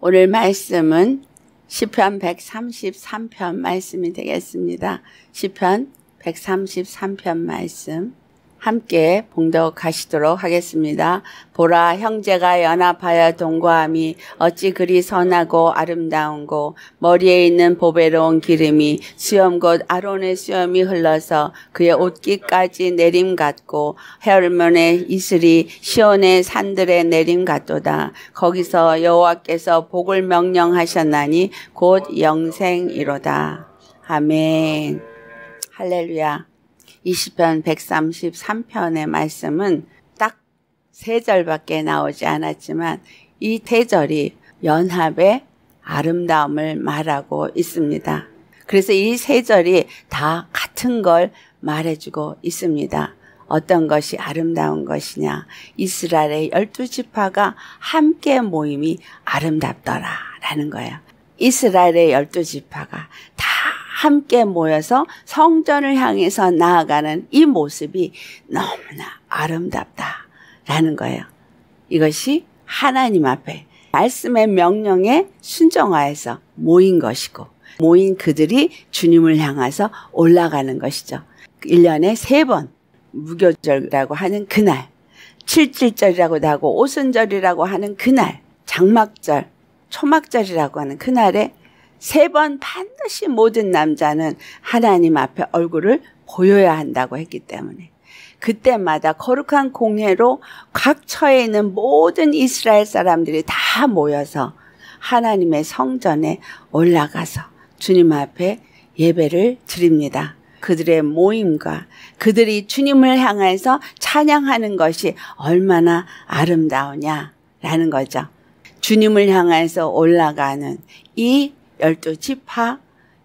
오늘 말씀은 시편 133편 말씀이 되겠습니다. 시편 133편 말씀. 함께 봉독하시도록 하겠습니다. 보라 형제가 연합하여 동거함이 어찌 그리 선하고 아름다운고 머리에 있는 보배로운 기름이 수염 곧 아론의 수염이 흘러서 그의 옷깃까지 내림 같고 헤얼몬의 이슬이 시온의 산들의 내림 같도다. 거기서 여호와께서 복을 명령하셨나니 곧 영생이로다. 아멘. 할렐루야. 20편 133편의 말씀은 딱 세 절밖에 나오지 않았지만 이 세절이 연합의 아름다움을 말하고 있습니다. 그래서 이 세 절이 다 같은 걸 말해주고 있습니다. 어떤 것이 아름다운 것이냐. 이스라엘의 열두 지파가 함께 모임이 아름답더라. 라는 거예요. 이스라엘의 열두 지파가 다 함께 모여서 성전을 향해서 나아가는 이 모습이 너무나 아름답다라는 거예요. 이것이 하나님 앞에 말씀의 명령에 순종하여서 모인 것이고 모인 그들이 주님을 향해서 올라가는 것이죠. 1년에 세 번 무교절이라고 하는 그날 칠칠절이라고도 하고 오순절이라고 하는 그날 장막절 초막절이라고 하는 그날에 세번 반드시 모든 남자는 하나님 앞에 얼굴을 보여야 한다고 했기 때문에 그때마다 거룩한 공회로 각 처에 있는 모든 이스라엘 사람들이 다 모여서 하나님의 성전에 올라가서 주님 앞에 예배를 드립니다. 그들의 모임과 그들이 주님을 향해서 찬양하는 것이 얼마나 아름다우냐라는 거죠. 주님을 향해서 올라가는 이 열두 지파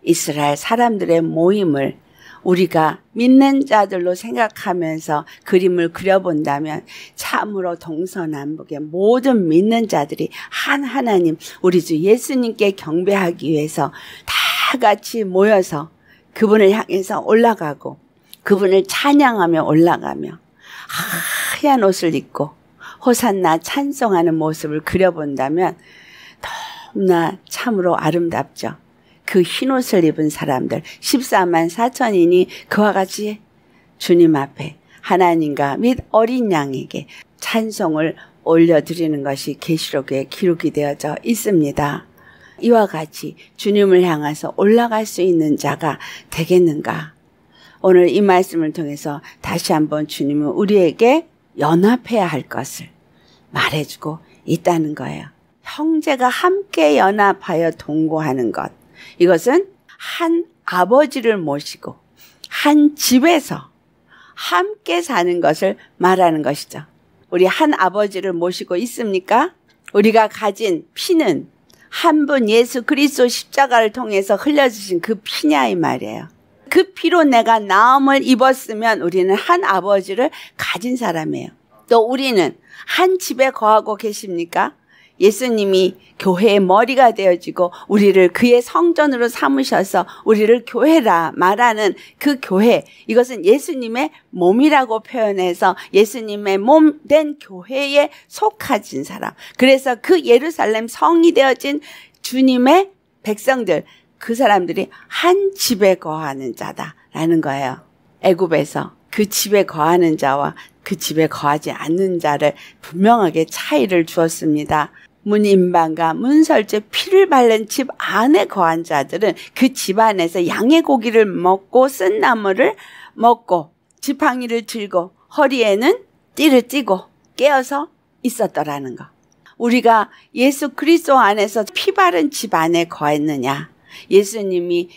이스라엘 사람들의 모임을 우리가 믿는 자들로 생각하면서 그림을 그려본다면 참으로 동서남북의 모든 믿는 자들이 한 하나님 우리 주 예수님께 경배하기 위해서 다 같이 모여서 그분을 향해서 올라가고 그분을 찬양하며 올라가며 하얀 옷을 입고 호산나 찬송하는 모습을 그려본다면 너무나 참으로 아름답죠. 그 흰옷을 입은 사람들 14만 4천인이 그와 같이 주님 앞에 하나님과 및 어린 양에게 찬송을 올려드리는 것이 계시록에 기록이 되어져 있습니다. 이와 같이 주님을 향해서 올라갈 수 있는 자가 되겠는가? 오늘 이 말씀을 통해서 다시 한번 주님은 우리에게 연합해야 할 것을 말해주고 있다는 거예요. 형제가 함께 연합하여 동거하는 것. 이것은 한 아버지를 모시고 한 집에서 함께 사는 것을 말하는 것이죠. 우리 한 아버지를 모시고 있습니까? 우리가 가진 피는 한 분 예수 그리스도 십자가를 통해서 흘려주신 그 피냐 이 말이에요. 그 피로 내가 나음을 입었으면 우리는 한 아버지를 가진 사람이에요. 또 우리는 한 집에 거하고 계십니까? 예수님이 교회의 머리가 되어지고 우리를 그의 성전으로 삼으셔서 우리를 교회라 말하는 그 교회 이것은 예수님의 몸이라고 표현해서 예수님의 몸 된 교회에 속하진 사람 그래서 그 예루살렘 성이 되어진 주님의 백성들 그 사람들이 한 집에 거하는 자다라는 거예요 애굽에서 그 집에 거하는 자와 그 집에 거하지 않는 자를 분명하게 차이를 주었습니다. 문인방과 문설주 피를 바른 집 안에 거한 자들은 그 집안에서 양의 고기를 먹고 쓴 나무를 먹고 지팡이를 들고 허리에는 띠를 띠고 깨어서 있었더라는 거. 우리가 예수 그리스도 안에서 피 바른 집 안에 거했느냐? 예수님이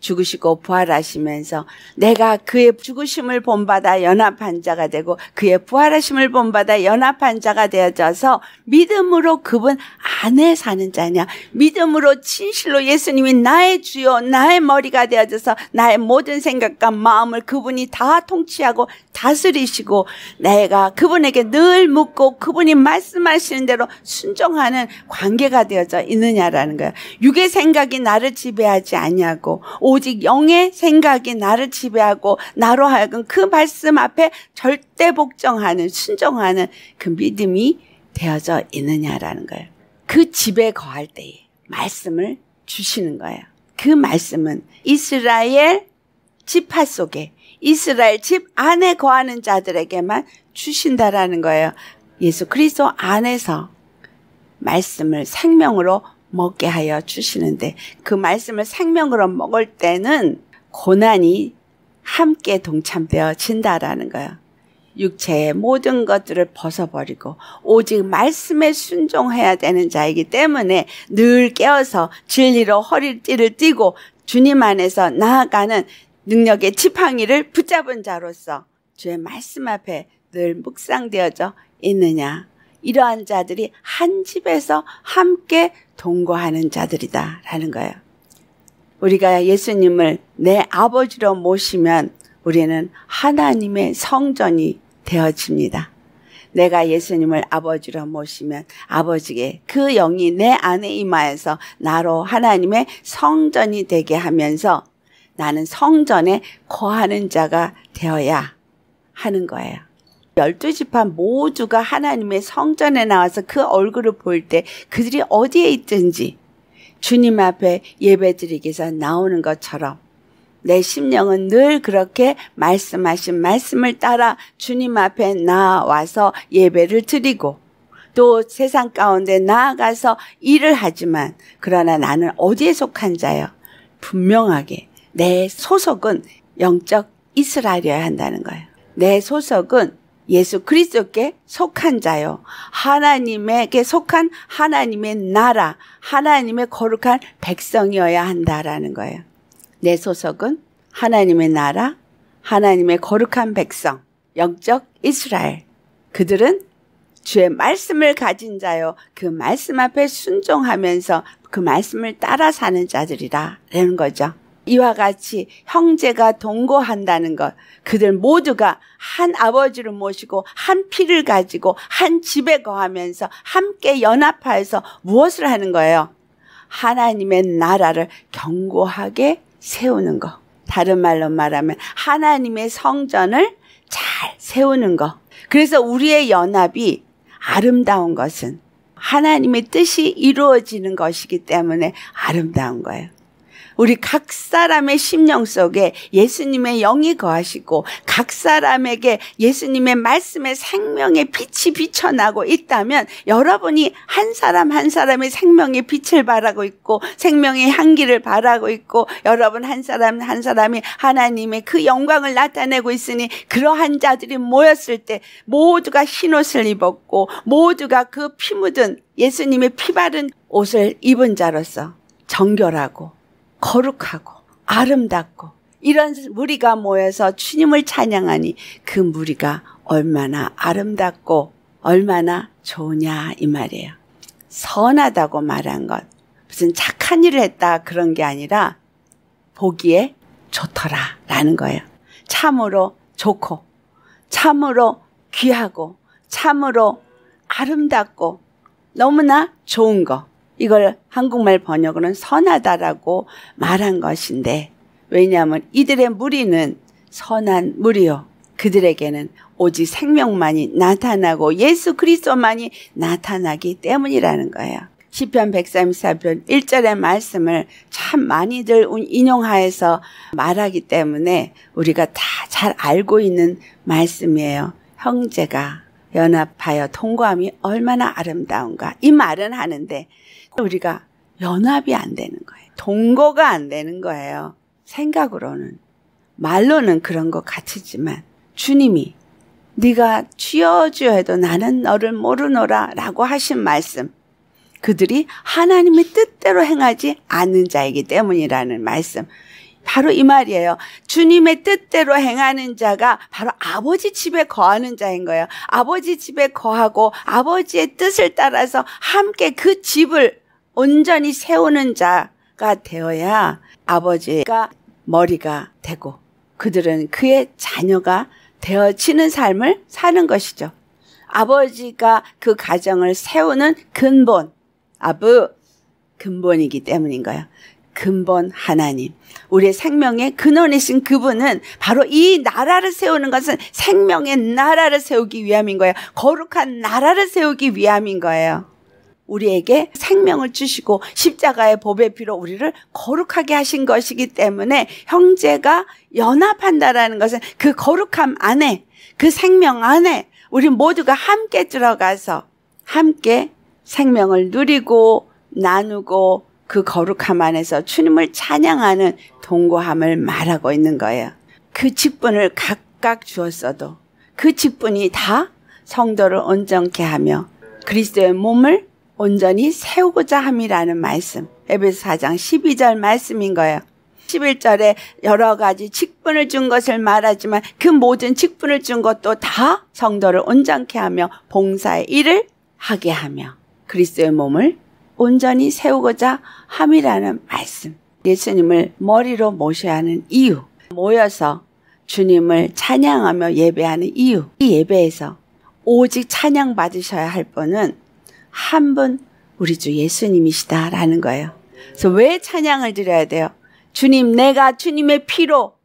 죽으시고 부활하시면서 내가 그의 죽으심을 본받아 연합한 자가 되고 그의 부활하심을 본받아 연합한 자가 되어져서 믿음으로 그분 안에 사는 자냐 믿음으로 진실로 예수님이 나의 주요 나의 머리가 되어져서 나의 모든 생각과 마음을 그분이 다 통치하고 다스리시고 내가 그분에게 늘 묻고 그분이 말씀하시는 대로 순종하는 관계가 되어져 있느냐라는 거예요. 육의 생각이 나를 지배하지 아니하고 오직 영의 생각이 나를 지배하고 나로 하여금 그 말씀 앞에 절대 복종하는 순종하는 그 믿음이 되어져 있느냐라는 거예요. 그 집에 거할 때에 말씀을 주시는 거예요. 그 말씀은 이스라엘 집합 속에 이스라엘 집 안에 거하는 자들에게만 주신다라는 거예요. 예수 그리스도 안에서 말씀을 생명으로 먹게 하여 주시는데 그 말씀을 생명으로 먹을 때는 고난이 함께 동참되어진다라는 거예요. 육체의 모든 것들을 벗어버리고 오직 말씀에 순종해야 되는 자이기 때문에 늘 깨어서 진리로 허리띠를 띠고 주님 안에서 나아가는 능력의 지팡이를 붙잡은 자로서 주의 말씀 앞에 늘 묵상되어져 있느냐 이러한 자들이 한 집에서 함께 동거하는 자들이다라는 거예요. 우리가 예수님을 내 아버지로 모시면 우리는 하나님의 성전이 되어집니다. 내가 예수님을 아버지로 모시면 아버지의 그 영이 내 안에 임하여서 나로 하나님의 성전이 되게 하면서 나는 성전에 거하는 자가 되어야 하는 거예요. 열두 지파 모두가 하나님의 성전에 나와서 그 얼굴을 볼 때 그들이 어디에 있든지 주님 앞에 예배드리기 위해서 나오는 것처럼 내 심령은 늘 그렇게 말씀하신 말씀을 따라 주님 앞에 나와서 예배를 드리고 또 세상 가운데 나아가서 일을 하지만 그러나 나는 어디에 속한 자요? 분명하게 내 소속은 영적 이스라엘이어야 한다는 거예요. 내 소속은 예수 그리스도께 속한 자요. 하나님에게 속한 하나님의 나라, 하나님의 거룩한 백성이어야 한다라는 거예요. 내 소속은 하나님의 나라, 하나님의 거룩한 백성, 영적 이스라엘. 그들은 주의 말씀을 가진 자요. 그 말씀 앞에 순종하면서 그 말씀을 따라 사는 자들이라는 거죠. 이와 같이 형제가 동거한다는 것, 그들 모두가 한 아버지를 모시고 한 피를 가지고 한 집에 거하면서 함께 연합하여서 무엇을 하는 거예요? 하나님의 나라를 견고하게 세우는 것. 다른 말로 말하면 하나님의 성전을 잘 세우는 것. 그래서 우리의 연합이 아름다운 것은 하나님의 뜻이 이루어지는 것이기 때문에 아름다운 거예요. 우리 각 사람의 심령 속에 예수님의 영이 거하시고 각 사람에게 예수님의 말씀의 생명의 빛이 비쳐나고 있다면 여러분이 한 사람 한 사람의 생명의 빛을 바라고 있고 생명의 향기를 바라고 있고 여러분 한 사람 한 사람이 하나님의 그 영광을 나타내고 있으니 그러한 자들이 모였을 때 모두가 흰옷을 입었고 모두가 그 피 묻은 예수님의 피 바른 옷을 입은 자로서 정결하고 거룩하고 아름답고 이런 무리가 모여서 주님을 찬양하니 그 무리가 얼마나 아름답고 얼마나 좋냐 이 말이에요. 선하다고 말한 것. 무슨 착한 일을 했다 그런 게 아니라 보기에 좋더라 라는 거예요. 참으로 좋고 참으로 귀하고 참으로 아름답고 너무나 좋은 거. 이걸 한국말 번역으로는 선하다라고 말한 것인데 왜냐하면 이들의 무리는 선한 무리요. 그들에게는 오직 생명만이 나타나고 예수 그리스도만이 나타나기 때문이라는 거예요. 시편 134편 1절의 말씀을 참 많이들 인용하여서 말하기 때문에 우리가 다 잘 알고 있는 말씀이에요. 형제가 연합하여 통과함이 얼마나 아름다운가. 이 말은 하는데 우리가 연합이 안 되는 거예요. 동거가 안 되는 거예요. 생각으로는. 말로는 그런 것 같지만 주님이 네가 취어주 해도 나는 너를 모르노라 라고 하신 말씀. 그들이 하나님의 뜻대로 행하지 않는 자이기 때문이라는 말씀. 바로 이 말이에요. 주님의 뜻대로 행하는 자가 바로 아버지 집에 거하는 자인 거예요. 아버지 집에 거하고 아버지의 뜻을 따라서 함께 그 집을 온전히 세우는 자가 되어야 아버지가 머리가 되고 그들은 그의 자녀가 되어지는 삶을 사는 것이죠. 아버지가 그 가정을 세우는 근본, 아부, 근본이기 때문인 거예요. 근본 하나님, 우리의 생명의 근원이신 그분은 바로 이 나라를 세우는 것은 생명의 나라를 세우기 위함인 거예요. 거룩한 나라를 세우기 위함인 거예요. 우리에게 생명을 주시고 십자가의 법의 피로 우리를 거룩하게 하신 것이기 때문에 형제가 연합한다라는 것은 그 거룩함 안에 그 생명 안에 우리 모두가 함께 들어가서 함께 생명을 누리고 나누고 그 거룩함 안에서 주님을 찬양하는 동거함을 말하고 있는 거예요. 그 직분을 각각 주었어도 그 직분이 다 성도를 온전케 하며 그리스도의 몸을 온전히 세우고자 함이라는 말씀. 에베소 4장 12절 말씀인 거예요. 11절에 여러 가지 직분을 준 것을 말하지만 그 모든 직분을 준 것도 다 성도를 온전케 하며 봉사의 일을 하게 하며 그리스도의 몸을 온전히 세우고자 함이라는 말씀. 예수님을 머리로 모셔야 하는 이유. 모여서 주님을 찬양하며 예배하는 이유. 이 예배에서 오직 찬양 받으셔야 할 분은 한 분 우리 주 예수님이시다라는 거예요. 그래서 왜 찬양을 드려야 돼요? 주님, 내가 주님의 피로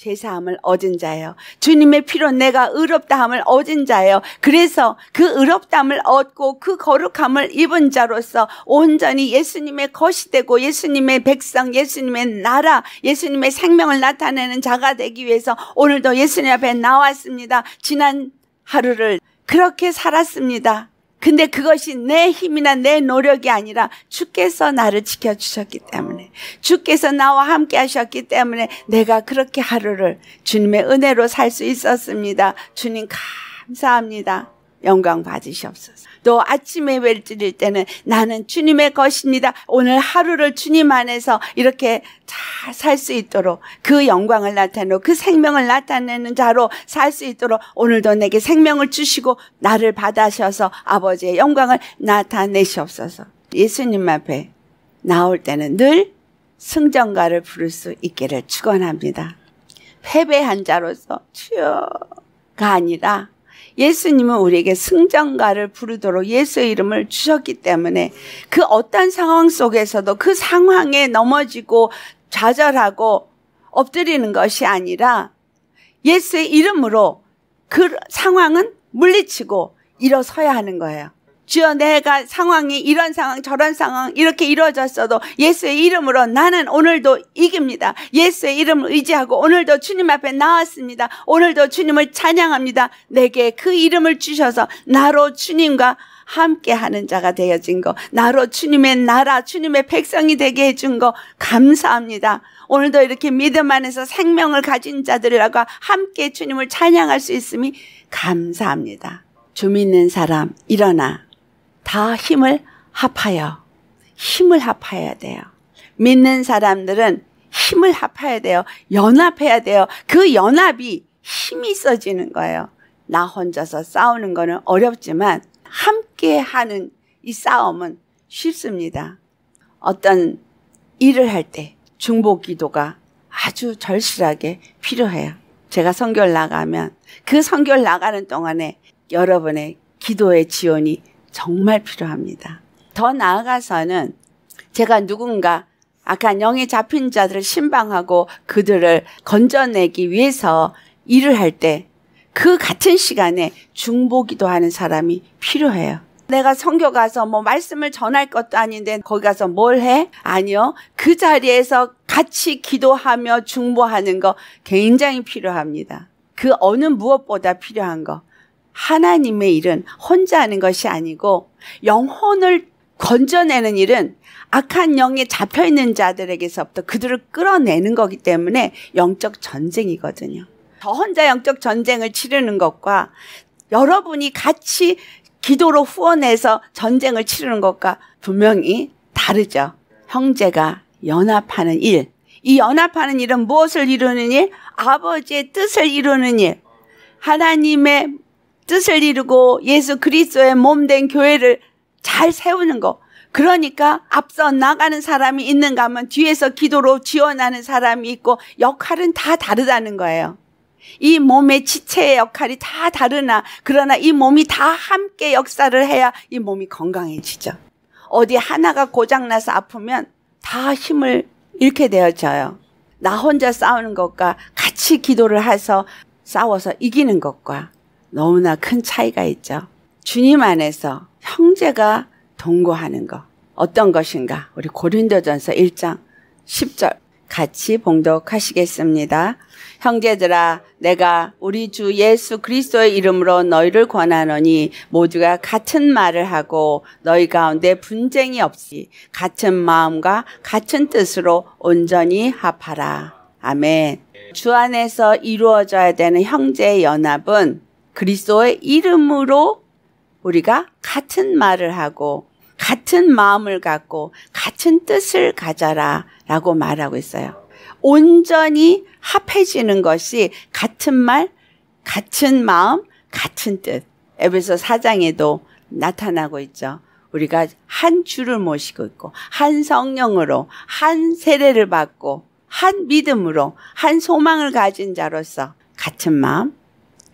죄사함을 얻은 자예요. 주님의 피로 내가 의롭다함을 얻은 자예요. 그래서 그 의롭다함을 얻고 그 거룩함을 입은 자로서 온전히 예수님의 것이 되고 예수님의 백성, 예수님의 나라, 예수님의 생명을 나타내는 자가 되기 위해서 오늘도 예수님 앞에 나왔습니다. 지난 하루를 그렇게 살았습니다. 근데 그것이 내 힘이나 내 노력이 아니라 주께서 나를 지켜주셨기 때문에 주께서 나와 함께 하셨기 때문에 내가 그렇게 하루를 주님의 은혜로 살 수 있었습니다. 주님 감사합니다. 영광 받으시옵소서. 또 아침에 벨 드릴 때는 나는 주님의 것입니다. 오늘 하루를 주님 안에서 이렇게 잘 살 수 있도록 그 영광을 나타내고 그 생명을 나타내는 자로 살 수 있도록 오늘도 내게 생명을 주시고 나를 받아셔서 아버지의 영광을 나타내시옵소서. 예수님 앞에 나올 때는 늘 승전가를 부를 수 있기를 축원합니다. 패배한 자로서 주여가 아니라 예수님은 우리에게 승전가를 부르도록 예수의 이름을 주셨기 때문에 그 어떤 상황 속에서도 그 상황에 넘어지고 좌절하고 엎드리는 것이 아니라 예수의 이름으로 그 상황은 물리치고 일어서야 하는 거예요. 주여 내가 상황이 이런 상황 저런 상황 이렇게 이루어졌어도 예수의 이름으로 나는 오늘도 이깁니다. 예수의 이름을 의지하고 오늘도 주님 앞에 나왔습니다. 오늘도 주님을 찬양합니다. 내게 그 이름을 주셔서 나로 주님과 함께 하는 자가 되어진 거, 나로 주님의 나라, 주님의 백성이 되게 해준 거, 감사합니다. 오늘도 이렇게 믿음 안에서 생명을 가진 자들과 함께 주님을 찬양할 수 있음이 감사합니다. 주 믿는 사람, 일어나. 다 힘을 합하여 힘을 합하여야 돼요. 믿는 사람들은 힘을 합해야 돼요. 연합해야 돼요. 그 연합이 힘이 써지는 거예요. 나 혼자서 싸우는 거는 어렵지만 함께 하는 이 싸움은 쉽습니다. 어떤 일을 할 때중복 기도가 아주 절실하게 필요해요. 제가 선결 나가면 그 선결 나가는 동안에 여러분의 기도의 지원이 정말 필요합니다. 더 나아가서는 제가 누군가 악한 영에 잡힌 자들을 신방하고 그들을 건져내기 위해서 일을 할 때 그 같은 시간에 중보기도 하는 사람이 필요해요. 내가 성교 가서 뭐 말씀을 전할 것도 아닌데 거기 가서 뭘 해? 아니요. 그 자리에서 같이 기도하며 중보하는 거 굉장히 필요합니다. 그 어느 무엇보다 필요한 거. 하나님의 일은 혼자 하는 것이 아니고 영혼을 건져내는 일은 악한 영에 잡혀 있는 자들에게서부터 그들을 끌어내는 거기 때문에 영적 전쟁이거든요. 저 혼자 영적 전쟁을 치르는 것과 여러분이 같이 기도로 후원해서 전쟁을 치르는 것과 분명히 다르죠. 형제가 연합하는 일. 이 연합하는 일은 무엇을 이루는 일? 아버지의 뜻을 이루는 일. 하나님의 뜻을 이루고 예수 그리스도의 몸된 교회를 잘 세우는 거. 그러니까 앞서 나가는 사람이 있는가 하면 뒤에서 기도로 지원하는 사람이 있고 역할은 다 다르다는 거예요. 이 몸의 지체의 역할이 다 다르나 그러나 이 몸이 다 함께 역사를 해야 이 몸이 건강해지죠. 어디 하나가 고장나서 아프면 다 힘을 잃게 되어져요. 나 혼자 싸우는 것과 같이 기도를 해서 싸워서 이기는 것과 너무나 큰 차이가 있죠. 주님 안에서 형제가 동거하는 것 어떤 것인가? 우리 고린도전서 1장 10절 같이 봉독하시겠습니다. 형제들아 내가 우리 주 예수 그리스도의 이름으로 너희를 권하노니 모두가 같은 말을 하고 너희 가운데 분쟁이 없이 같은 마음과 같은 뜻으로 온전히 합하라. 아멘. 주 안에서 이루어져야 되는 형제의 연합은 그리스도의 이름으로 우리가 같은 말을 하고 같은 마음을 갖고 같은 뜻을 가져라 라고 말하고 있어요. 온전히 합해지는 것이 같은 말, 같은 마음, 같은 뜻. 에베소 4장에도 나타나고 있죠. 우리가 한 주를 모시고 있고 한 성령으로 한 세례를 받고 한 믿음으로 한 소망을 가진 자로서 같은 마음,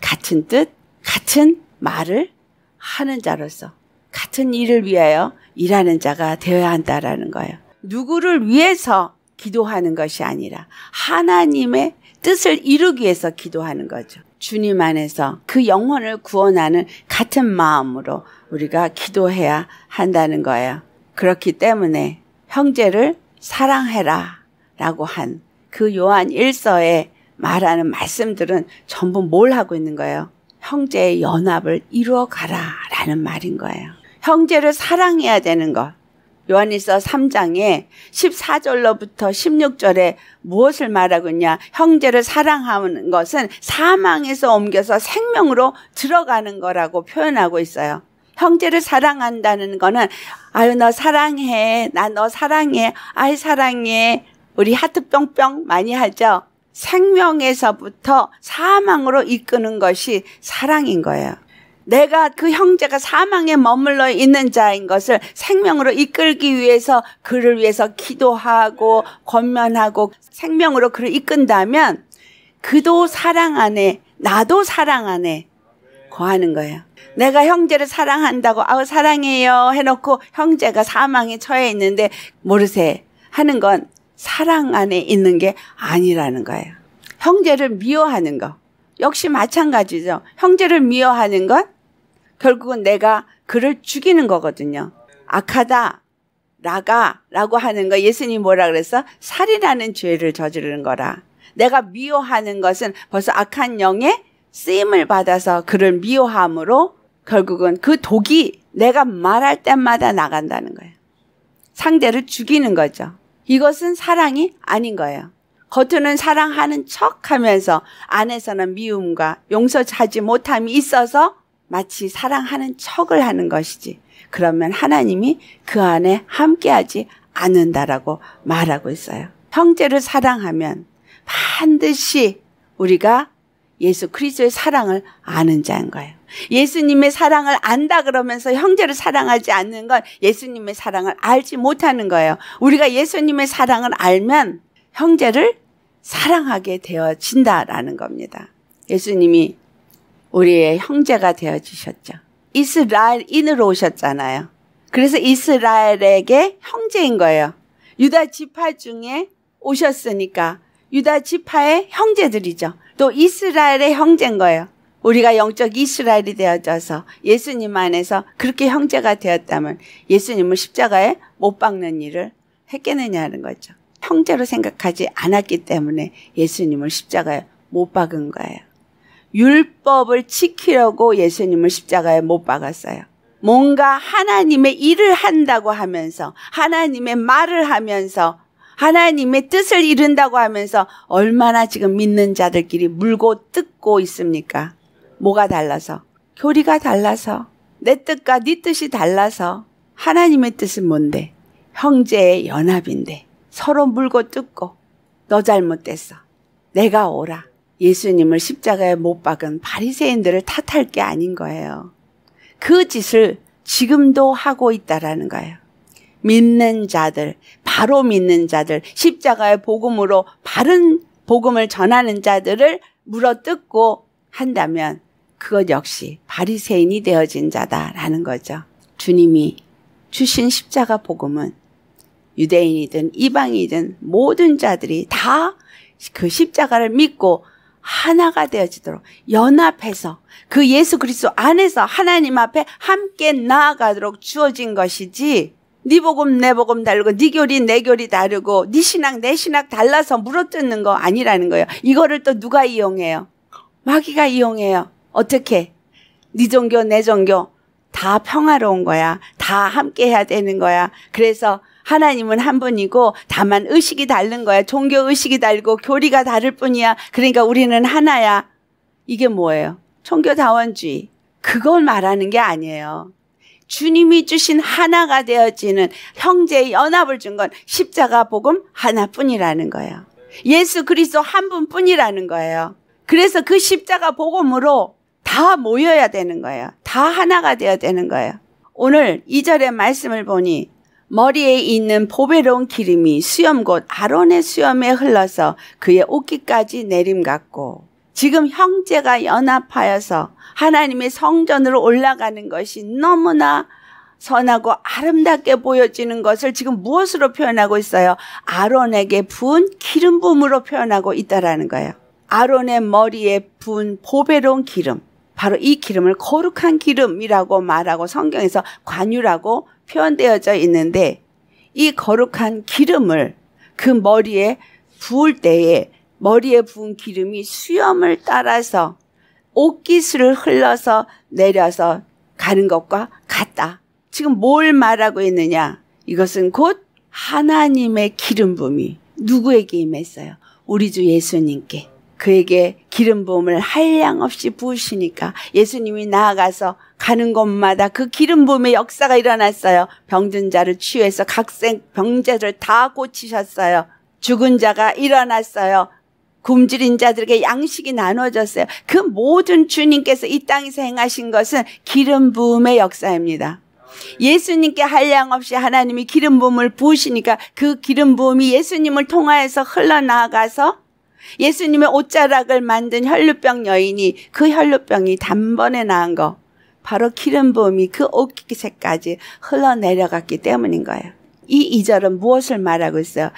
같은 뜻, 같은 말을 하는 자로서 같은 일을 위하여 일하는 자가 되어야 한다라는 거예요. 누구를 위해서 기도하는 것이 아니라 하나님의 뜻을 이루기 위해서 기도하는 거죠. 주님 안에서 그 영혼을 구원하는 같은 마음으로 우리가 기도해야 한다는 거예요. 그렇기 때문에 형제를 사랑해라 라고 한 그 요한 일서의 말하는 말씀들은 전부 뭘 하고 있는 거예요? 형제의 연합을 이루어 가라라는 말인 거예요. 형제를 사랑해야 되는 것. 요한일서 3장에 14절로부터 16절에 무엇을 말하고 있냐? 형제를 사랑하는 것은 사망에서 옮겨서 생명으로 들어가는 거라고 표현하고 있어요. 형제를 사랑한다는 거는 아유 너 사랑해. 나 너 사랑해. 아이 사랑해. 우리 하트 뿅뿅 많이 하죠. 생명에서부터 사망으로 이끄는 것이 사랑인 거예요. 내가 그 형제가 사망에 머물러 있는 자인 것을 생명으로 이끌기 위해서 그를 위해서 기도하고 권면하고 생명으로 그를 이끈다면 그도 사랑 안에 나도 사랑 안에 거하는 거예요. 내가 형제를 사랑한다고 아우 사랑해요 해놓고 형제가 사망에 처해 있는데 모르세 하는 건 사랑 안에 있는 게 아니라는 거예요. 형제를 미워하는 거. 역시 마찬가지죠. 형제를 미워하는 건 결국은 내가 그를 죽이는 거거든요. 악하다, 라가, 라고 하는 거 예수님 뭐라 그랬어? 살이라는 죄를 저지르는 거라. 내가 미워하는 것은 벌써 악한 영에 쓰임을 받아서 그를 미워함으로 결국은 그 독이 내가 말할 때마다 나간다는 거예요. 상대를 죽이는 거죠. 이것은 사랑이 아닌 거예요. 겉으로는 사랑하는 척 하면서 안에서는 미움과 용서하지 못함이 있어서 마치 사랑하는 척을 하는 것이지. 그러면 하나님이 그 안에 함께하지 않는다라고 말하고 있어요. 형제를 사랑하면 반드시 우리가 예수 그리스도의 사랑을 아는 자인 거예요. 예수님의 사랑을 안다 그러면서 형제를 사랑하지 않는 건 예수님의 사랑을 알지 못하는 거예요. 우리가 예수님의 사랑을 알면 형제를 사랑하게 되어진다라는 겁니다. 예수님이 우리의 형제가 되어주셨죠. 이스라엘인으로 오셨잖아요. 그래서 이스라엘에게 형제인 거예요. 유다 지파 중에 오셨으니까 유다 지파의 형제들이죠. 또 이스라엘의 형제인 거예요. 우리가 영적 이스라엘이 되어져서 예수님 안에서 그렇게 형제가 되었다면 예수님을 십자가에 못 박는 일을 했겠느냐는 거죠. 형제로 생각하지 않았기 때문에 예수님을 십자가에 못 박은 거예요. 율법을 지키려고 예수님을 십자가에 못 박았어요. 뭔가 하나님의 일을 한다고 하면서 하나님의 말을 하면서 하나님의 뜻을 이룬다고 하면서 얼마나 지금 믿는 자들끼리 물고 뜯고 있습니까? 뭐가 달라서? 교리가 달라서. 내 뜻과 네 뜻이 달라서. 하나님의 뜻은 뭔데? 형제의 연합인데. 서로 물고 뜯고. 너 잘못됐어. 내가 오라. 예수님을 십자가에 못 박은 바리새인들을 탓할 게 아닌 거예요. 그 짓을 지금도 하고 있다라는 거예요. 믿는 자들, 바로 믿는 자들, 십자가의 복음으로 바른 복음을 전하는 자들을 물어뜯고 한다면 그것 역시 바리새인이 되어진 자다라는 거죠. 주님이 주신 십자가 복음은 유대인이든 이방이든 모든 자들이 다 그 십자가를 믿고 하나가 되어지도록 연합해서 그 예수 그리스도 안에서 하나님 앞에 함께 나아가도록 주어진 것이지 네 복음 내 복음 다르고 네 교리 내 교리 다르고 네 신학 내 신학 달라서 물어뜯는 거 아니라는 거예요. 이거를 또 누가 이용해요? 마귀가 이용해요. 어떻게 네 종교 내 종교 다 평화로운 거야. 다 함께 해야 되는 거야. 그래서 하나님은 한 분이고 다만 의식이 다른 거야. 종교 의식이 달고 교리가 다를 뿐이야. 그러니까 우리는 하나야. 이게 뭐예요? 종교 다원주의. 그걸 말하는 게 아니에요. 주님이 주신 하나가 되어지는 형제의 연합을 준 건 십자가 복음 하나뿐이라는 거예요. 예수 그리스도 한 분뿐이라는 거예요. 그래서 그 십자가 복음으로 다 모여야 되는 거예요. 다 하나가 되어야 되는 거예요. 오늘 이절의 말씀을 보니 머리에 있는 보배로운 기름이 수염 곧 아론의 수염에 흘러서 그의 옷깃까지 내림 같고 지금 형제가 연합하여서 하나님의 성전으로 올라가는 것이 너무나 선하고 아름답게 보여지는 것을 지금 무엇으로 표현하고 있어요? 아론에게 부은 기름 부으로 표현하고 있다라는 거예요. 아론의 머리에 부은 보배로운 기름. 바로 이 기름을 거룩한 기름이라고 말하고 성경에서 관유라고 표현되어져 있는데 이 거룩한 기름을 그 머리에 부을 때에 머리에 부은 기름이 수염을 따라서 옷깃을 흘러서 내려서 가는 것과 같다. 지금 뭘 말하고 있느냐? 이것은 곧 하나님의 기름 붐이 누구에게 임했어요? 우리 주 예수님께. 그에게 기름 부음을 한량 없이 부으시니까 예수님이 나아가서 가는 곳마다 그 기름 부음의 역사가 일어났어요. 병든 자를 치유해서 각생 병자를 다 고치셨어요. 죽은 자가 일어났어요. 굶주린 자들에게 양식이 나눠졌어요. 그 모든 주님께서 이 땅에서 행하신 것은 기름 부음의 역사입니다. 예수님께 한량 없이 하나님이 기름 부음을 부으시니까 그 기름 부음이 예수님을 통하여서 흘러나가서 예수님의 옷자락을 만든 혈루병 여인이 그 혈루병이 단번에 나은 거 바로 기름 부음이 그 옷깃에까지 흘러내려갔기 때문인 거예요. 이 2절은 무엇을 말하고 있어요?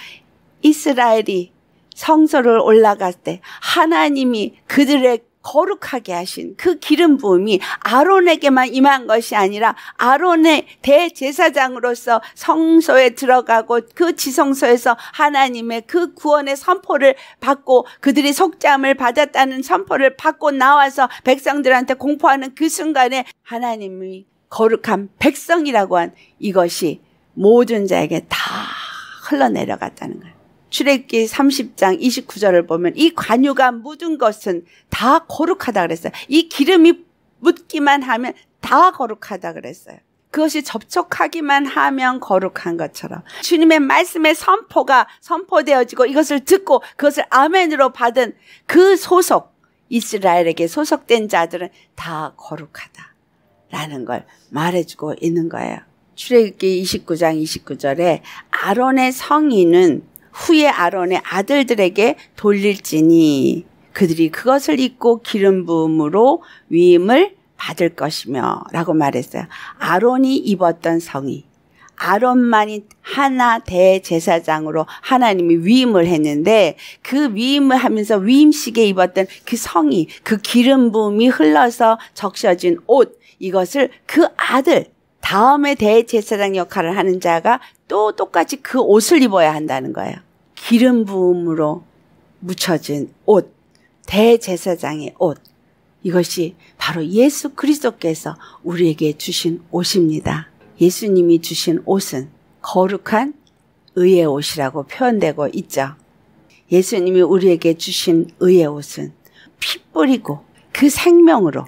이스라엘이 성소를 올라갈 때 하나님이 그들의 거룩하게 하신 그 기름 부음이 아론에게만 임한 것이 아니라 아론의 대제사장으로서 성소에 들어가고 그 지성소에서 하나님의 그 구원의 선포를 받고 그들이 속잠을 받았다는 선포를 받고 나와서 백성들한테 공포하는 그 순간에 하나님이 거룩한 백성이라고 한 이것이 모든 자에게 다 흘러내려갔다는 거예요. 출애굽기 30장 29절을 보면 이 관유가 묻은 것은 다 거룩하다 그랬어요. 이 기름이 묻기만 하면 다 거룩하다 그랬어요. 그것이 접촉하기만 하면 거룩한 것처럼 주님의 말씀의 선포가 선포되어지고 이것을 듣고 그것을 아멘으로 받은 그 소속 이스라엘에게 소속된 자들은 다 거룩하다라는 걸 말해주고 있는 거예요. 출애굽기 29장 29절에 아론의 성인은 후에 아론의 아들들에게 돌릴지니 그들이 그것을 입고 기름 부음으로 위임을 받을 것이며라고 말했어요. 아론이 입었던 성이 아론만이 하나 대제사장으로 하나님이 위임을 했는데 그 위임을 하면서 위임식에 입었던 그 성이 그 기름 부음이 흘러서 적셔진 옷 이것을 그 아들 다음에 대제사장 역할을 하는 자가 또 똑같이 그 옷을 입어야 한다는 거예요. 기름 부음으로 묻혀진 옷, 대제사장의 옷. 이것이 바로 예수 그리스도께서 우리에게 주신 옷입니다. 예수님이 주신 옷은 거룩한 의의 옷이라고 표현되고 있죠. 예수님이 우리에게 주신 의의 옷은 피 뿌리고 그 생명으로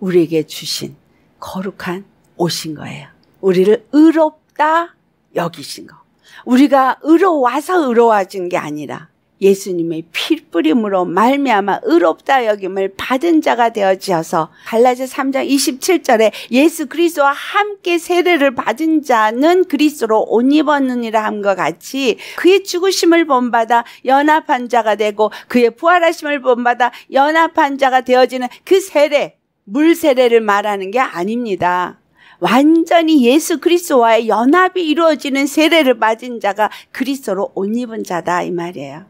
우리에게 주신 거룩한 옷인 거예요. 우리를 의롭다 여기신 거. 우리가 의로워서 의로워진 게 아니라 예수님의 피뿌림으로 말미암아 의롭다 여김을 받은 자가 되어지어서 갈라지 3장 27절에 예수 그리스도와 함께 세례를 받은 자는 그리스도로 옷 입었느니라 함과 같이 그의 죽으심을 본받아 연합한 자가 되고 그의 부활하심을 본받아 연합한 자가 되어지는 그 세례 물 세례를 말하는 게 아닙니다. 완전히 예수 그리스도와의 연합이 이루어지는 세례를 맞은 자가 그리스도로 옷 입은 자다 이 말이에요.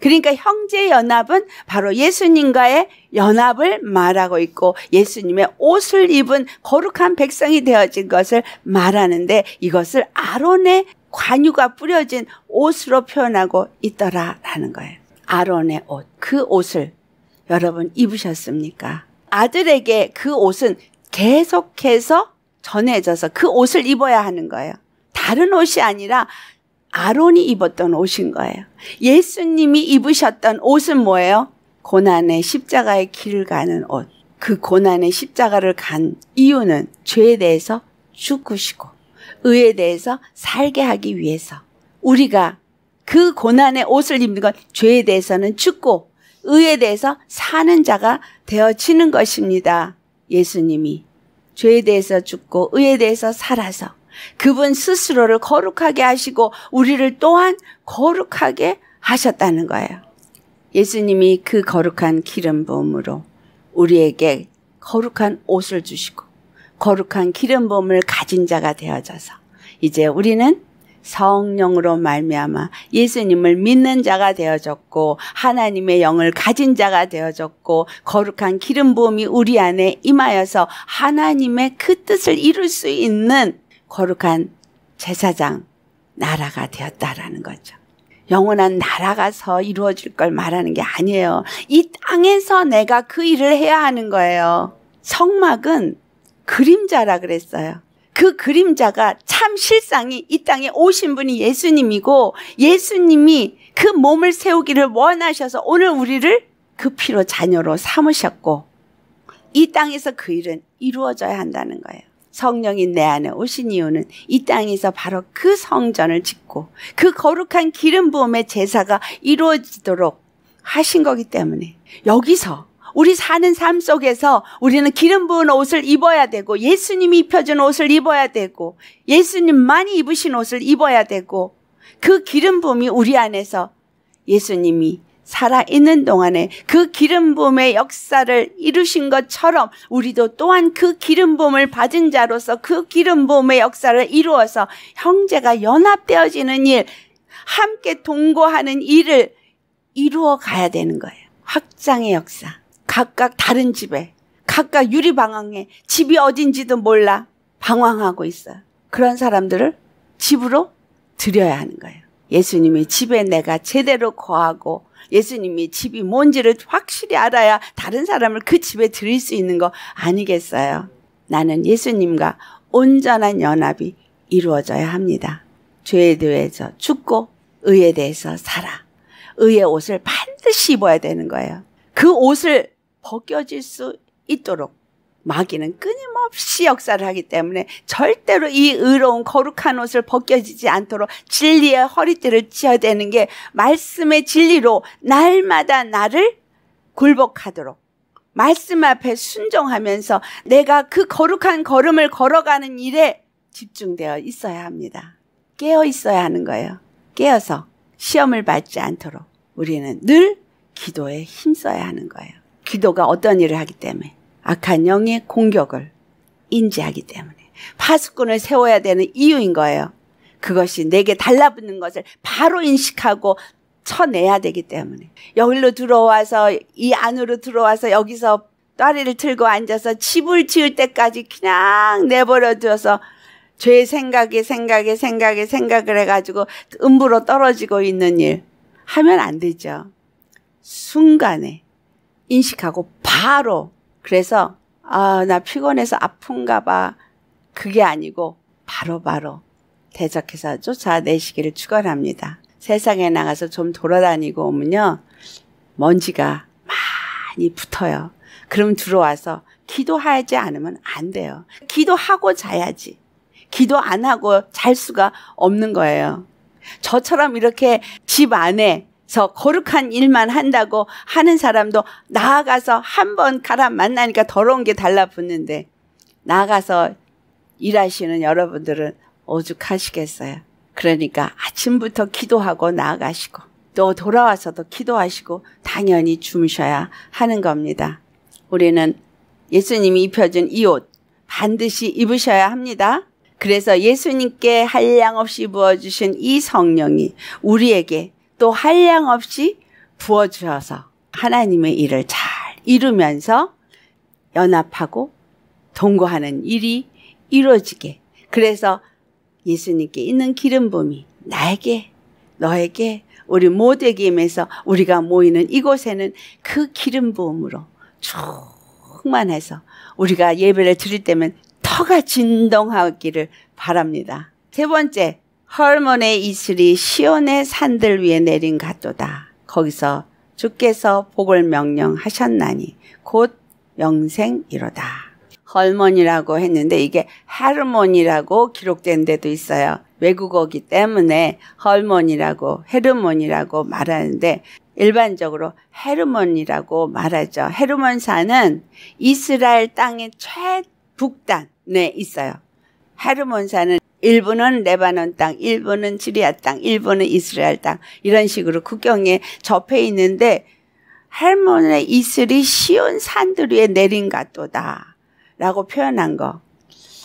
그러니까 형제 연합은 바로 예수님과의 연합을 말하고 있고 예수님의 옷을 입은 거룩한 백성이 되어진 것을 말하는데 이것을 아론의 관유가 뿌려진 옷으로 표현하고 있더라라는 거예요. 아론의 옷. 그 옷을 여러분 입으셨습니까? 아들에게 그 옷은 계속해서 전해져서 그 옷을 입어야 하는 거예요. 다른 옷이 아니라 아론이 입었던 옷인 거예요. 예수님이 입으셨던 옷은 뭐예요? 고난의 십자가의 길을 가는 옷. 그 고난의 십자가를 간 이유는 죄에 대해서 죽으시고 의에 대해서 살게 하기 위해서 우리가 그 고난의 옷을 입는 건 죄에 대해서는 죽고 의에 대해서 사는 자가 되어지는 것입니다. 예수님이 죄에 대해서 죽고 의에 대해서 살아서 그분 스스로를 거룩하게 하시고 우리를 또한 거룩하게 하셨다는 거예요. 예수님이 그 거룩한 기름 부음으로 우리에게 거룩한 옷을 주시고 거룩한 기름 부음을 가진 자가 되어져서 이제 우리는 성령으로 말미암아 예수님을 믿는 자가 되어졌고 하나님의 영을 가진 자가 되어졌고 거룩한 기름 부음이 우리 안에 임하여서 하나님의 그 뜻을 이룰 수 있는 거룩한 제사장 나라가 되었다라는 거죠. 영원한 나라가서 이루어질 걸 말하는 게 아니에요. 이 땅에서 내가 그 일을 해야 하는 거예요. 성막은 그림자라 그랬어요. 그 그림자가 참 실상이 이 땅에 오신 분이 예수님이고 예수님이 그 몸을 세우기를 원하셔서 오늘 우리를 그 피로 자녀로 삼으셨고 이 땅에서 그 일은 이루어져야 한다는 거예요. 성령이 내 안에 오신 이유는 이 땅에서 바로 그 성전을 짓고 그 거룩한 기름 부음의 제사가 이루어지도록 하신 거기 때문에 여기서 우리 사는 삶 속에서 우리는 기름 부은 옷을 입어야 되고 예수님이 입혀준 옷을 입어야 되고 예수님만이 입으신 옷을 입어야 되고 그 기름 부음이 우리 안에서 예수님이 살아있는 동안에 그 기름 부음의 역사를 이루신 것처럼 우리도 또한 그 기름 부음을 받은 자로서 그 기름 부음의 역사를 이루어서 형제가 연합되어지는 일 함께 동거하는 일을 이루어 가야 되는 거예요. 확장의 역사. 각각 다른 집에 각각 유리방황에 집이 어딘지도 몰라 방황하고 있어. 요 그런 사람들을 집으로 드려야 하는 거예요. 예수님의 집에 내가 제대로 거하고 예수님이 집이 뭔지를 확실히 알아야 다른 사람을 그 집에 드릴 수 있는 거 아니겠어요? 나는 예수님과 온전한 연합이 이루어져야 합니다. 죄에 대해서 죽고 의에 대해서 살아. 의의 옷을 반드시 입어야 되는 거예요. 그 옷을 벗겨질 수 있도록 마귀는 끊임없이 역사를 하기 때문에 절대로 이 의로운 거룩한 옷을 벗겨지지 않도록 진리의 허리띠를 지어야되는게 말씀의 진리로 날마다 나를 굴복하도록 말씀 앞에 순종하면서 내가 그 거룩한 걸음을 걸어가는 일에 집중되어 있어야 합니다. 깨어 있어야 하는 거예요. 깨어서 시험을 받지 않도록 우리는 늘 기도에 힘써야 하는 거예요. 기도가 어떤 일을 하기 때문에 악한 영의 공격을 인지하기 때문에 파수꾼을 세워야 되는 이유인 거예요. 그것이 내게 달라붙는 것을 바로 인식하고 쳐내야 되기 때문에 여기로 들어와서 이 안으로 들어와서 여기서 다리를 틀고 앉아서 집을 지을 때까지 그냥 내버려 두어서 죄 생각에 생각에 생각에 생각을 해가지고 음부로 떨어지고 있는 일 하면 안 되죠. 순간에 인식하고 바로 그래서 아, 나 피곤해서 아픈가 봐. 그게 아니고 바로바로 바로 대적해서 쫓아내시기를 축원합니다. 세상에 나가서 좀 돌아다니고 오면요. 먼지가 많이 붙어요. 그럼 들어와서 기도하지 않으면 안 돼요. 기도하고 자야지. 기도 안 하고 잘 수가 없는 거예요. 저처럼 이렇게 집 안에 서 거룩한 일만 한다고 하는 사람도 나아가서 한 번 가라 만나니까 더러운 게 달라붙는데 나아가서 일하시는 여러분들은 오죽하시겠어요. 그러니까 아침부터 기도하고 나아가시고 또 돌아와서도 기도하시고 당연히 주무셔야 하는 겁니다. 우리는 예수님이 입혀준 이 옷 반드시 입으셔야 합니다. 그래서 예수님께 한량없이 부어주신 이 성령이 우리에게 또 한량 없이 부어주셔서 하나님의 일을 잘 이루면서 연합하고 동거하는 일이 이루어지게. 그래서 예수님께 있는 기름 부이 나에게, 너에게, 우리 모두에게 임해서 우리가 모이는 이곳에는 그 기름 부으로 충만해서 우리가 예배를 드릴 때면 터가 진동하기를 바랍니다. 세 번째, 헐몬의 이슬이 시온의 산들 위에 내린 가도다 거기서 주께서 복을 명령하셨나니 곧 영생이로다. 헐몬이라고 했는데 이게 하르몬이라고 기록된 데도 있어요. 외국어기 때문에 헐몬이라고 헤르몬이라고 말하는데 일반적으로 헤르몬이라고 말하죠. 헤르몬산은 이스라엘 땅의 최북단에 있어요. 헤르몬산은 일부는 레바논 땅, 일부는 시리아 땅, 일부는 이스라엘 땅 이런 식으로 국경에 접해 있는데 할몬의 이슬이 시온 산들 위에 내린 같도다 라고 표현한 거.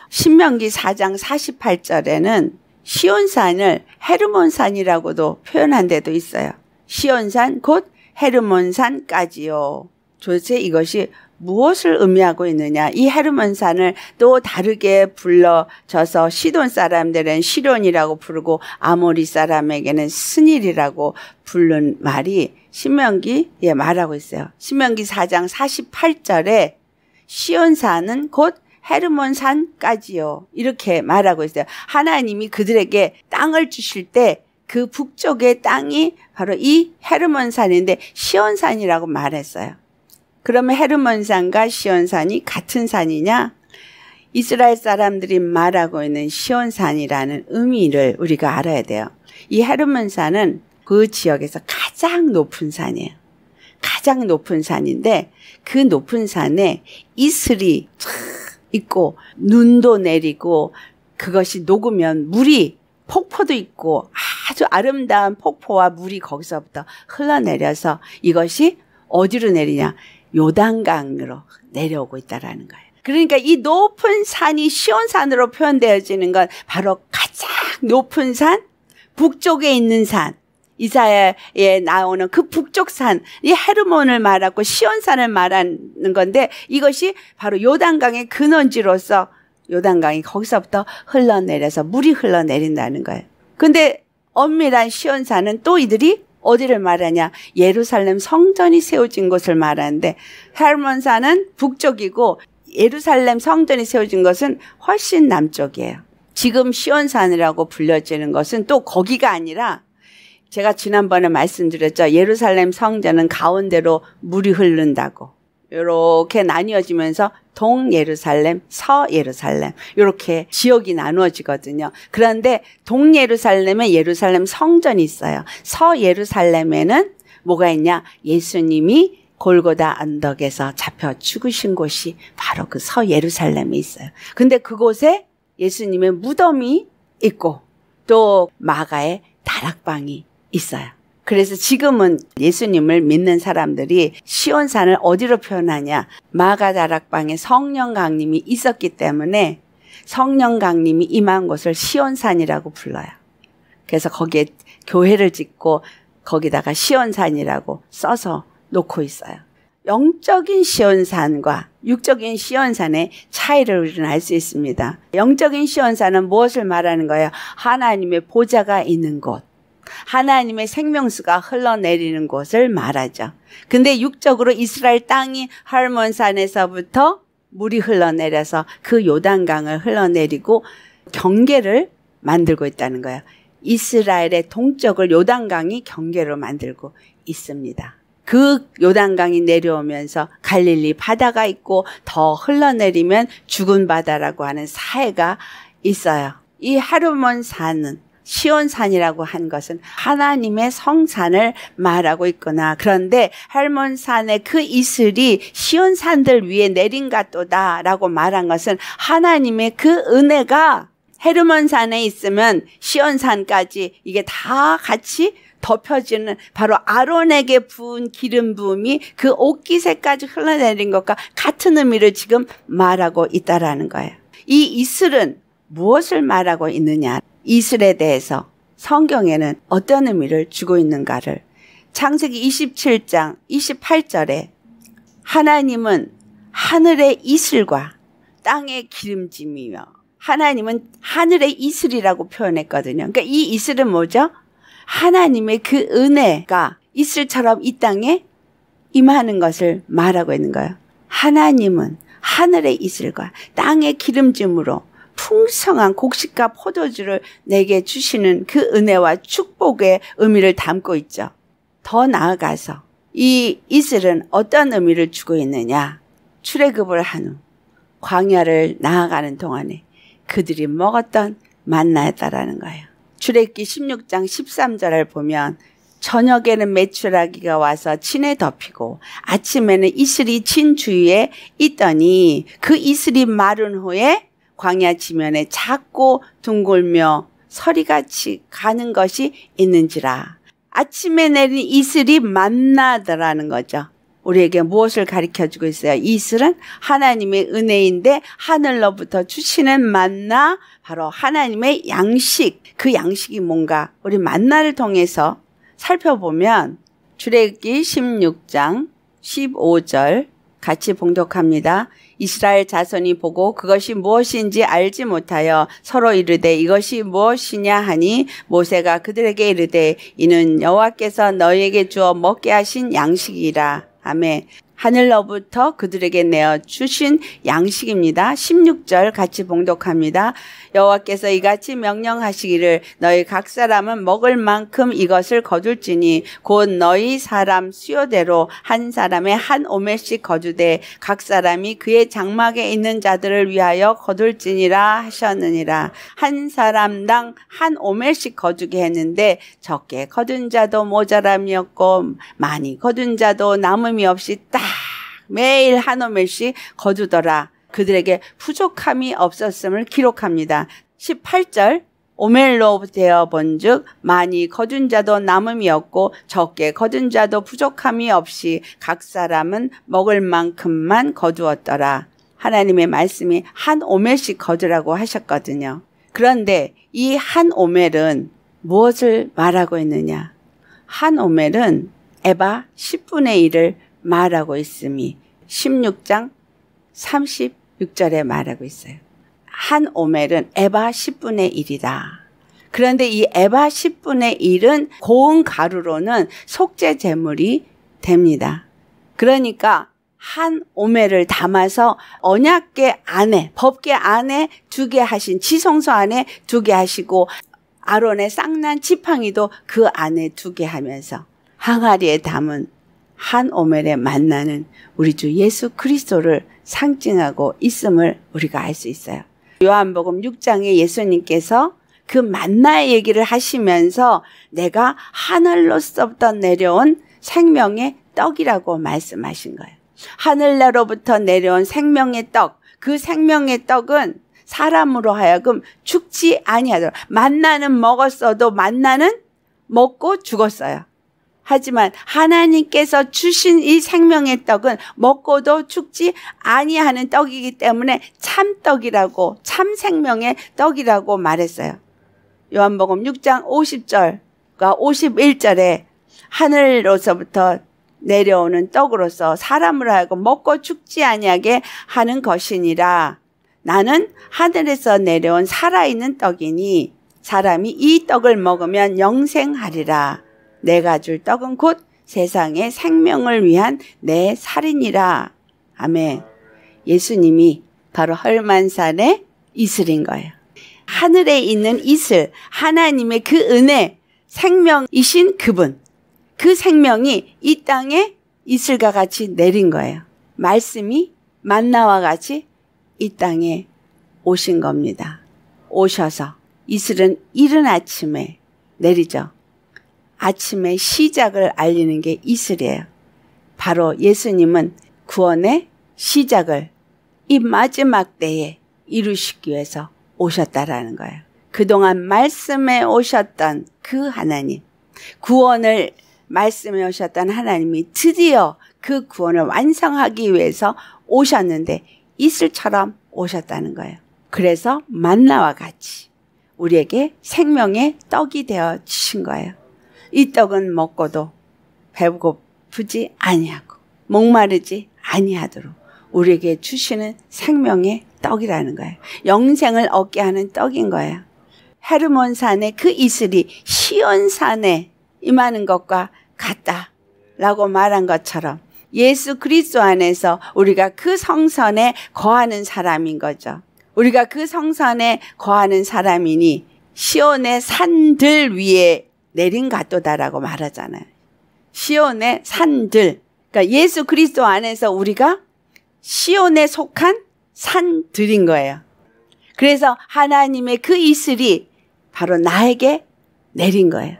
신명기 4장 48절에는 시온산을 헤르몬산이라고도 표현한 데도 있어요. 시온산 곧 헤르몬산까지요. 도대체 이것이 무엇을 의미하고 있느냐. 이 헤르몬산을 또 다르게 불러져서 시돈 사람들은 시론이라고 부르고 아모리 사람에게는 스닐이라고 부른 말이 신명기에 예, 말하고 있어요. 신명기 4장 48절에 시온산은 곧 헤르몬산까지요. 이렇게 말하고 있어요. 하나님이 그들에게 땅을 주실 때 그 북쪽의 땅이 바로 이 헤르몬산인데 시온산이라고 말했어요. 그러면 헤르몬산과 시온산이 같은 산이냐? 이스라엘 사람들이 말하고 있는 시온산이라는 의미를 우리가 알아야 돼요. 이 헤르몬산은 그 지역에서 가장 높은 산이에요. 가장 높은 산인데 그 높은 산에 이슬이 있고 눈도 내리고 그것이 녹으면 물이 폭포도 있고 아주 아름다운 폭포와 물이 거기서부터 흘러내려서 이것이 어디로 내리냐 요단강으로 내려오고 있다라는 거예요. 그러니까 이 높은 산이 시온산으로 표현되어지는 건 바로 가장 높은 산, 북쪽에 있는 산, 이사야에 나오는 그 북쪽 산, 이 헤르몬을 말하고 시온산을 말하는 건데 이것이 바로 요단강의 근원지로서 요단강이 거기서부터 흘러내려서 물이 흘러내린다는 거예요. 근데 엄밀한 시온산은 또 이들이 어디를 말하냐? 예루살렘 성전이 세워진 것을 말하는데 할몬산은 북쪽이고 예루살렘 성전이 세워진 것은 훨씬 남쪽이에요. 지금 시온산이라고 불려지는 것은 또 거기가 아니라 제가 지난번에 말씀드렸죠. 예루살렘 성전은 가운데로 물이 흐른다고. 이렇게 나뉘어지면서 동 예루살렘, 서 예루살렘 이렇게 지역이 나누어지거든요. 그런데 동 예루살렘에 예루살렘 성전이 있어요. 서 예루살렘에는 뭐가 있냐? 예수님이 골고다 언덕에서 잡혀 죽으신 곳이 바로 그서 예루살렘에 있어요. 근데 그곳에 예수님의 무덤이 있고 또 마가의 다락방이 있어요. 그래서 지금은 예수님을 믿는 사람들이 시온산을 어디로 표현하냐. 마가 다락방에 성령 강림이 있었기 때문에 성령 강림이 임한 곳을 시온산이라고 불러요. 그래서 거기에 교회를 짓고 거기다가 시온산이라고 써서 놓고 있어요. 영적인 시온산과 육적인 시온산의 차이를 우리는 알 수 있습니다. 영적인 시온산은 무엇을 말하는 거예요? 하나님의 보좌가 있는 곳. 하나님의 생명수가 흘러내리는 곳을 말하죠. 근데 육적으로 이스라엘 땅이 할몬산에서부터 물이 흘러내려서 그 요단강을 흘러내리고 경계를 만들고 있다는 거예요. 이스라엘의 동쪽을 요단강이 경계로 만들고 있습니다. 그 요단강이 내려오면서 갈릴리 바다가 있고 더 흘러내리면 죽은 바다라고 하는 사해가 있어요. 이 하르몬 산은 시온산이라고 한 것은 하나님의 성산을 말하고 있거나 그런데 할몬산의 그 이슬이 시온산들 위에 내린 것도다라고 말한 것은 하나님의 그 은혜가 헤르몬산에 있으면 시온산까지 이게 다 같이 덮여지는 바로 아론에게 부은 기름 부음이 그 옷깃에까지 흘러내린 것과 같은 의미를 지금 말하고 있다라는 거예요. 이 이슬은 무엇을 말하고 있느냐? 이슬에 대해서 성경에는 어떤 의미를 주고 있는가를 창세기 27장 28절에 하나님은 하늘의 이슬과 땅의 기름짐이며 하나님은 하늘의 이슬이라고 표현했거든요. 그러니까 이 이슬은 뭐죠? 하나님의 그 은혜가 이슬처럼 이 땅에 임하는 것을 말하고 있는 거예요. 하나님은 하늘의 이슬과 땅의 기름짐으로 풍성한 곡식과 포도주를 내게 주시는 그 은혜와 축복의 의미를 담고 있죠. 더 나아가서 이 이슬은 어떤 의미를 주고 있느냐? 출애굽을 한 후 광야를 나아가는 동안에 그들이 먹었던 만나였다라는 거예요. 출애굽기 16장 13절을 보면 저녁에는 매출하기가 와서 진에 덮이고 아침에는 이슬이 진 주위에 있더니 그 이슬이 마른 후에 광야 지면에 작고 둥글며 서리같이 가는 것이 있는지라. 아침에 내린 이슬이 만나더라는 거죠. 우리에게 무엇을 가르쳐 주고 있어요? 이슬은 하나님의 은혜인데 하늘로부터 주시는 만나 바로 하나님의 양식. 그 양식이 뭔가 우리 만나를 통해서 살펴보면 출레기 16장 15절 같이 봉독합니다. 이스라엘 자손이 보고 그것이 무엇인지 알지 못하여 서로 이르되 이것이 무엇이냐 하니 모세가 그들에게 이르되 이는 여호와께서 너희에게 주어 먹게 하신 양식이라. 아멘. 하늘로부터 그들에게 내어 주신 양식입니다. 16절 같이 봉독합니다. 여호와께서 이같이 명령하시기를 너희 각 사람은 먹을 만큼 이것을 거둘지니 곧 너희 사람 수요대로 한 사람의 한 오멜씩 거두되 각 사람이 그의 장막에 있는 자들을 위하여 거둘지니라 하셨느니라 한 사람당 한 오멜씩 거두게 했는데 적게 거둔 자도 모자람이었고 많이 거둔 자도 남음이 없이 딱 매일 한 오멜씩 거두더라. 그들에게 부족함이 없었음을 기록합니다. 18절 오멜로 되어 본즉 많이 거둔 자도 남음이 없고 적게 거둔 자도 부족함이 없이 각 사람은 먹을 만큼만 거두었더라. 하나님의 말씀이 한 오멜씩 거두라고 하셨거든요. 그런데 이 한 오멜은 무엇을 말하고 있느냐? 한 오멜은 에바 10분의 1을 말하고 있음이 16장 36절에 말하고 있어요. 한 오멜은 에바 10분의 1이다. 그런데 이 에바 10분의 1은 고운 가루로는 속죄 제물이 됩니다. 그러니까 한 오멜을 담아서 언약계 안에 법계 안에 두개 하신 지성소 안에 두개 하시고 아론의 쌍난 지팡이도 그 안에 두개 하면서 항아리에 담은 한 오멜에 만나는 우리 주 예수 그리스도를 상징하고 있음을 우리가 알 수 있어요. 요한복음 6장에 예수님께서 그 만나의 얘기를 하시면서 내가 하늘로서부터 내려온 생명의 떡이라고 말씀하신 거예요. 하늘나로부터 내려온 생명의 떡, 그 생명의 떡은 사람으로 하여금 죽지 아니하도록 만나는 먹었어도 만나는 먹고 죽었어요. 하지만 하나님께서 주신 이 생명의 떡은 먹고도 죽지 아니하는 떡이기 때문에 참떡이라고 참 생명의 떡이라고 말했어요. 요한복음 6장 50절과 51절에 하늘로서부터 내려오는 떡으로서 사람을 하고 먹고 죽지 아니하게 하는 것이니라. 나는 하늘에서 내려온 살아있는 떡이니 사람이 이 떡을 먹으면 영생하리라. 내가 줄 떡은 곧 세상의 생명을 위한 내 살인이라. 아멘. 예수님이 바로 헐만산의 이슬인 거예요. 하늘에 있는 이슬, 하나님의 그 은혜, 생명이신 그분. 그 생명이 이 땅에 이슬과 같이 내린 거예요. 말씀이 만나와 같이 이 땅에 오신 겁니다. 오셔서 이슬은 이른 아침에 내리죠. 아침의 시작을 알리는 게 이슬이에요. 바로 예수님은 구원의 시작을 이 마지막 때에 이루시기 위해서 오셨다라는 거예요. 그동안 말씀에 오셨던 그 하나님, 구원을 말씀에 오셨던 하나님이 드디어 그 구원을 완성하기 위해서 오셨는데 이슬처럼 오셨다는 거예요. 그래서 만나와 같이 우리에게 생명의 떡이 되어 주신 거예요. 이 떡은 먹고도 배고프지 아니하고 목마르지 아니하도록 우리에게 주시는 생명의 떡이라는 거예요. 영생을 얻게 하는 떡인 거예요. 헤르몬 산의 그 이슬이 시온 산에 임하는 것과 같다라고 말한 것처럼 예수 그리스도 안에서 우리가 그 성선에 거하는 사람인 거죠. 우리가 그 성선에 거하는 사람이니 시온의 산들 위에 내린 가도다라고 말하잖아요. 시온의 산들. 그러니까 예수 그리스도 안에서 우리가 시온에 속한 산들인 거예요. 그래서 하나님의 그 이슬이 바로 나에게 내린 거예요.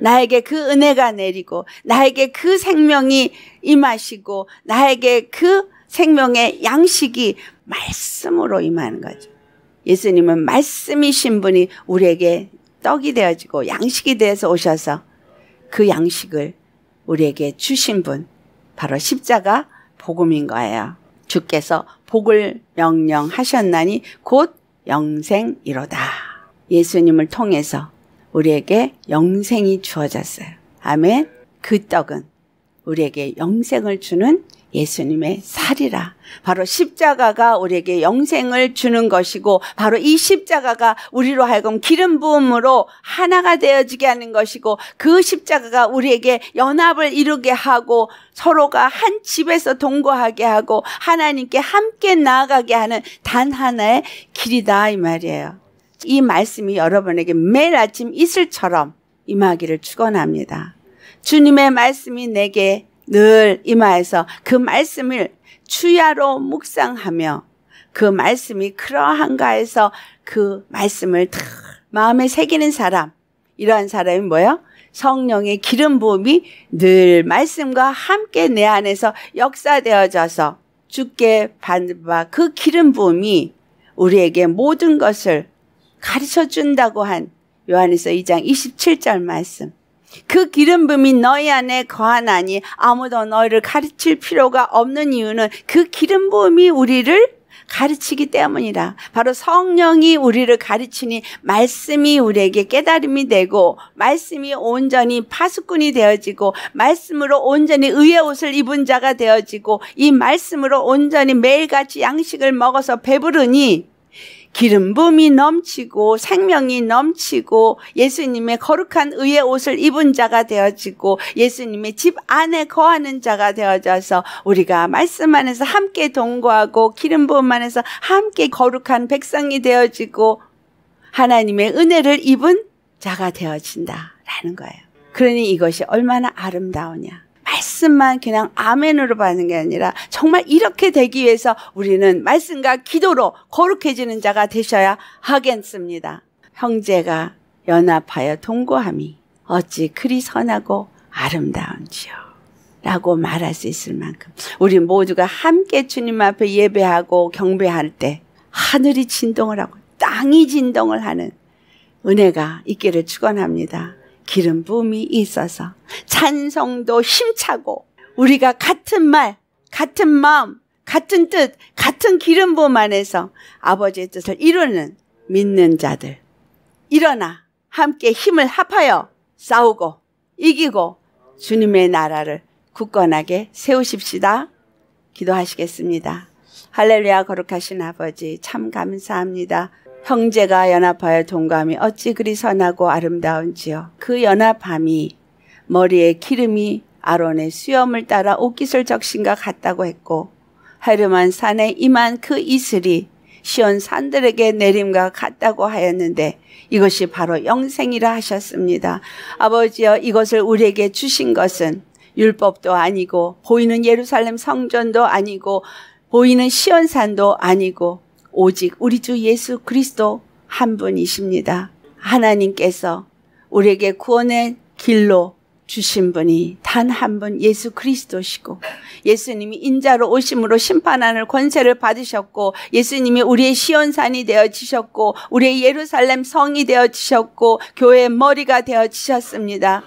나에게 그 은혜가 내리고 나에게 그 생명이 임하시고 나에게 그 생명의 양식이 말씀으로 임하는 거죠. 예수님은 말씀이신 분이 우리에게 떡이 되어지고 양식이 되어서 오셔서 그 양식을 우리에게 주신 분 바로 십자가 복음인 거예요. 주께서 복을 명령하셨나니 곧 영생이로다. 예수님을 통해서 우리에게 영생이 주어졌어요. 아멘. 그 떡은 우리에게 영생을 주는 예수님의 살이라. 바로 십자가가 우리에게 영생을 주는 것이고 바로 이 십자가가 우리로 하여금 기름 부음으로 하나가 되어지게 하는 것이고 그 십자가가 우리에게 연합을 이루게 하고 서로가 한 집에서 동거하게 하고 하나님께 함께 나아가게 하는 단 하나의 길이다 이 말이에요. 이 말씀이 여러분에게 매일 아침 이슬처럼 임하기를 축원합니다. 주님의 말씀이 내게 늘 임하여서 그 말씀을 주야로 묵상하며 그 말씀이 그러한가 해서 그 말씀을 마음에 새기는 사람 이러한 사람이 뭐예요? 성령의 기름 부음이 늘 말씀과 함께 내 안에서 역사되어져서 주께 받는 바그 기름 부음이 우리에게 모든 것을 가르쳐 준다고 한 요한에서 2장 27절 말씀. 그 기름 붐이 너희 안에 거하나니 아무도 너희를 가르칠 필요가 없는 이유는 그 기름 붐이 우리를 가르치기 때문이라. 바로 성령이 우리를 가르치니 말씀이 우리에게 깨달음이 되고 말씀이 온전히 파수꾼이 되어지고 말씀으로 온전히 의의 옷을 입은 자가 되어지고 이 말씀으로 온전히 매일같이 양식을 먹어서 배부르니 기름 붐이 넘치고 생명이 넘치고 예수님의 거룩한 의의 옷을 입은 자가 되어지고 예수님의 집 안에 거하는 자가 되어져서 우리가 말씀 안에서 함께 동거하고 기름 붐 안에서 함께 거룩한 백성이 되어지고 하나님의 은혜를 입은 자가 되어진다라는 거예요. 그러니 이것이 얼마나 아름다우냐. 말씀만 그냥 아멘으로 받는 게 아니라 정말 이렇게 되기 위해서 우리는 말씀과 기도로 거룩해지는 자가 되셔야 하겠습니다. 형제가 연합하여 동거함이 어찌 그리 선하고 아름다운지요. 라고 말할 수 있을 만큼 우리 모두가 함께 주님 앞에 예배하고 경배할 때 하늘이 진동을 하고 땅이 진동을 하는 은혜가 있기를 축원합니다. 기름 붐이 있어서 찬송도 힘차고 우리가 같은 말, 같은 마음, 같은 뜻, 같은 기름 붐 안에서 아버지의 뜻을 이루는 믿는 자들 일어나 함께 힘을 합하여 싸우고 이기고 주님의 나라를 굳건하게 세우십시다. 기도하시겠습니다. 할렐루야 거룩하신 아버지 참 감사합니다. 형제가 연합하여 동감이 어찌 그리 선하고 아름다운지요. 그 연합함이 머리에 기름이 아론의 수염을 따라 옷깃을 적신과 같다고 했고 헤르만 산에 임한 그 이슬이 시온 산들에게 내림과 같다고 하였는데 이것이 바로 영생이라 하셨습니다. 아버지여 이것을 우리에게 주신 것은 율법도 아니고 보이는 예루살렘 성전도 아니고 보이는 시온산도 아니고 오직 우리 주 예수 그리스도 한 분이십니다. 하나님께서 우리에게 구원의 길로 주신 분이 단 한 분 예수 그리스도시고 예수님이 인자로 오심으로 심판하는 권세를 받으셨고 예수님이 우리의 시온산이 되어지셨고 우리의 예루살렘 성이 되어지셨고 교회의 머리가 되어지셨습니다.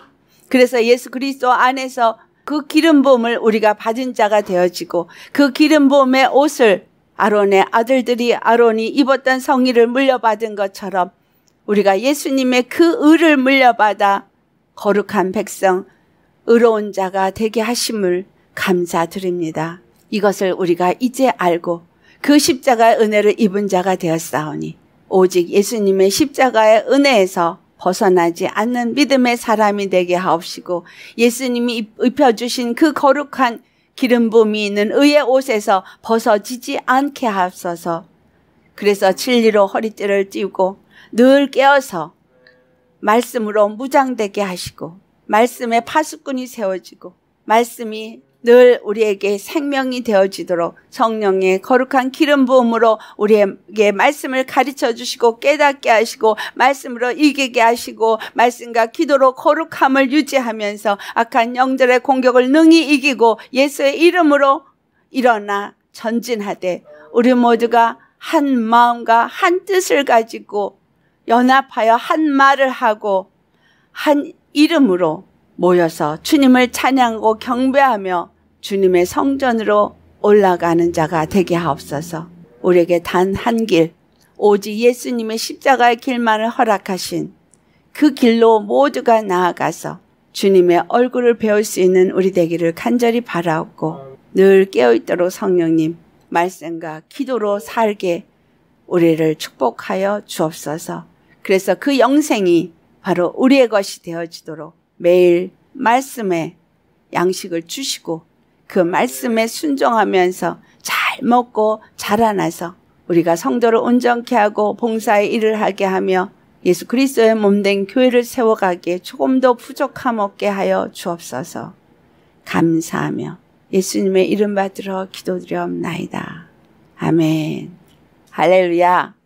그래서 예수 그리스도 안에서 그 기름 부음을 우리가 받은 자가 되어지고 그 기름 부음의 옷을 아론의 아들들이 아론이 입었던 성의를 물려받은 것처럼 우리가 예수님의 그 의를 물려받아 거룩한 백성, 의로운 자가 되게 하심을 감사드립니다. 이것을 우리가 이제 알고 그 십자가의 은혜를 입은 자가 되었사오니 오직 예수님의 십자가의 은혜에서 벗어나지 않는 믿음의 사람이 되게 하옵시고 예수님이 입혀주신 그 거룩한 기름붐이 있는 의의 옷에서 벗어지지 않게 하소서. 그래서 진리로 허리띠를 띄우고늘 깨어서 말씀으로 무장되게 하시고 말씀에 파수꾼이 세워지고 말씀이 늘 우리에게 생명이 되어지도록 성령의 거룩한 기름 부음으로 우리에게 말씀을 가르쳐 주시고 깨닫게 하시고 말씀으로 이기게 하시고 말씀과 기도로 거룩함을 유지하면서 악한 영들의 공격을 능히 이기고 예수의 이름으로 일어나 전진하되 우리 모두가 한 마음과 한 뜻을 가지고 연합하여 한 말을 하고 한 이름으로 모여서 주님을 찬양하고 경배하며 주님의 성전으로 올라가는 자가 되게 하옵소서. 우리에게 단 한 길, 오직 예수님의 십자가의 길만을 허락하신 그 길로 모두가 나아가서 주님의 얼굴을 배울 수 있는 우리 되기를 간절히 바라옵고 늘 깨어있도록 성령님 말씀과 기도로 살게 우리를 축복하여 주옵소서. 그래서 그 영생이 바로 우리의 것이 되어지도록 매일 말씀에 양식을 주시고 그 말씀에 순종하면서 잘 먹고 자라나서 우리가 성도를 온전케 하고 봉사의 일을 하게 하며 예수 그리스도의 몸된 교회를 세워가기에 조금 더 부족함 없게 하여 주옵소서. 감사하며 예수님의 이름 받들어 기도드려옵나이다. 아멘. 할렐루야.